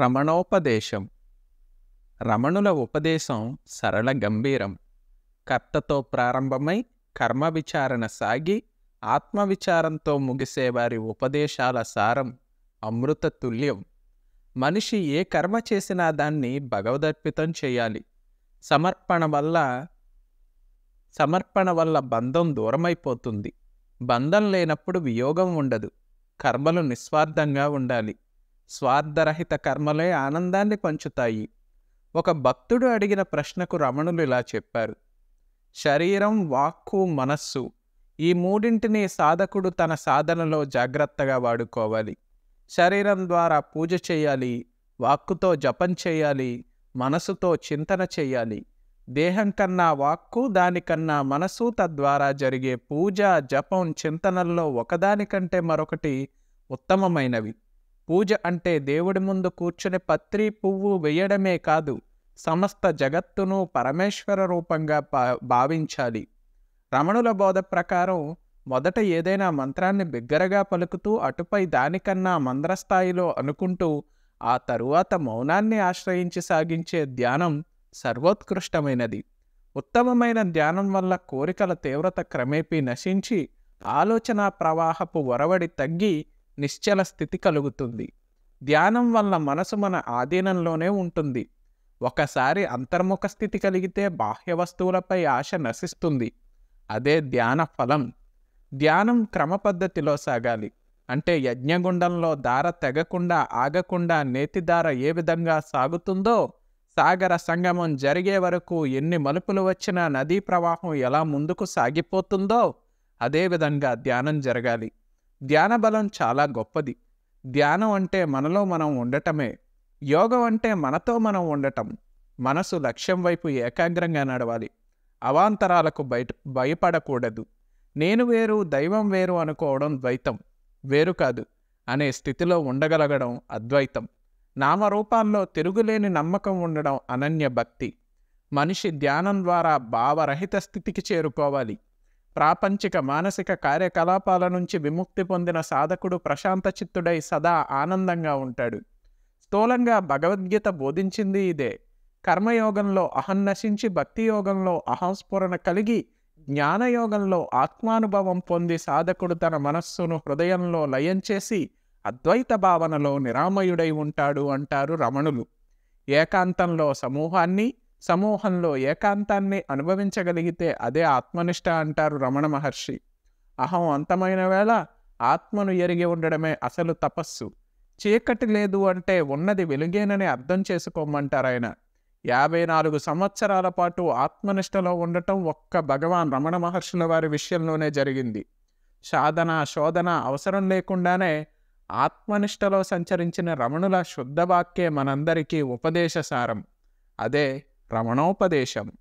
రమణోపదేశం రమణుల ఉపదేశం సరళ గంభీరం కర్తతో ప్రారంభమై కర్మ విచారణ సాగి ఆత్మవిచారంతో ముగిసే వారి ఉపదేశాల సారం అమృత తుల్యం మనిషి ఏ కర్మ చేసినా దాన్ని భగవదర్పితం చేయాలి సమర్పణ వల్ల సమర్పణ వల్ల బంధం దూరమైపోతుంది బంధం లేనప్పుడు వియోగం ఉండదు కర్మలు నిస్వార్థంగా ఉండాలి స్వార్థరహిత కర్మలే ఆనందాన్ని పంచుతాయి ఒక భక్తుడు అడిగిన ప్రశ్నకు రమణులు ఇలా చెప్పారు శరీరం వాక్కు మనస్సు ఈ మూడింటిని సాధకుడు తన సాధనలో జాగ్రత్తగా వాడుకోవాలి శరీరం ద్వారా పూజ చేయాలి వాక్కుతో జపం చేయాలి మనసుతో చింతన చేయాలి దేహం కన్నా వాక్కు దానికన్నా మనసు తద్వారా జరిగే పూజ జపం చింతనల్లో ఒకదానికంటే మరొకటి ఉత్తమమైనవి పూజ అంటే దేవుడి ముందు కూర్చుని పత్రి పువ్వు వేయడమే కాదు సమస్త జగత్తును పరమేశ్వర రూపంగా భావించాలి రమణుల బోధ ప్రకారం మొదట ఏదైనా మంత్రాన్ని బిగ్గరగా పలుకుతూ అటుపై దానికన్నా మంద్రస్థాయిలో అనుకుంటూ ఆ తరువాత మౌనాన్ని ఆశ్రయించి సాగించే ధ్యానం సర్వోత్కృష్టమైనది ఉత్తమమైన ధ్యానం వల్ల కోరికల తీవ్రత క్రమేపీ నశించి ఆలోచన ప్రవాహపు ఒరవడి తగ్గి నిశ్చల స్థితి కలుగుతుంది ధ్యానం వల్ల మనసు మన ఆధీనంలోనే ఉంటుంది ఒకసారి అంతర్ముఖ స్థితి కలిగితే బాహ్య వస్తువులపై ఆశ నశిస్తుంది అదే ధ్యాన ఫలం ధ్యానం క్రమ పద్ధతిలో సాగాలి అంటే యజ్ఞగుండంలో దార తెగకుండా ఆగకుండా నేతిదార ఏ విధంగా సాగుతుందో సాగర సంగమం జరిగే వరకు ఎన్ని మలుపులు వచ్చినా నదీ ప్రవాహం ఎలా ముందుకు సాగిపోతుందో అదేవిధంగా ధ్యానం జరగాలి ధ్యాన బలం చాలా గొప్పది ధ్యానం అంటే మనలో మనం ఉండటమే యోగం అంటే మనతో మనం ఉండటం మనసు లక్ష్యం వైపు ఏకాగ్రంగా నడవాలి అవాంతరాలకు బయట భయపడకూడదు నేను వేరు దైవం వేరు అనుకోవడం ద్వైతం వేరు కాదు అనే స్థితిలో ఉండగలగడం అద్వైతం నామరూపాల్లో తిరుగులేని నమ్మకం ఉండడం అనన్య భక్తి మనిషి ధ్యానం ద్వారా భావరహిత స్థితికి చేరుకోవాలి ప్రాపంచిక మానసిక కార్యకలాపాల నుంచి విముక్తి పొందిన సాధకుడు ప్రశాంత చిత్తుడై సదా ఆనందంగా ఉంటాడు స్థూలంగా భగవద్గీత బోధించింది ఇదే కర్మయోగంలో అహం నశించి భక్తియోగంలో అహంస్ఫురణ కలిగి జ్ఞానయోగంలో ఆత్మానుభవం పొంది సాధకుడు తన మనస్సును హృదయంలో లయం చేసి అద్వైత భావనలో నిరామయుడై ఉంటాడు అంటారు రమణులు ఏకాంతంలో సమూహాన్ని సమూహంలో ఏకాంతాన్ని అనుభవించగలిగితే అదే ఆత్మనిష్ట అంటారు రమణ మహర్షి అహం అంతమైన వేళ ఆత్మను ఎరిగి ఉండడమే అసలు తపస్సు చీకటి లేదు అంటే ఉన్నది వెలుగేనని అర్థం చేసుకోమంటారు ఆయన యాభై నాలుగు సంవత్సరాల పాటు ఆత్మనిష్టలో ఉండటం ఒక్క భగవాన్ రమణ మహర్షుల వారి విషయంలోనే జరిగింది సాధన శోధన అవసరం లేకుండానే ఆత్మనిష్టలో సంచరించిన రమణుల శుద్ధవాక్యే మనందరికీ ఉపదేశసారం అదే రమణోపదేశం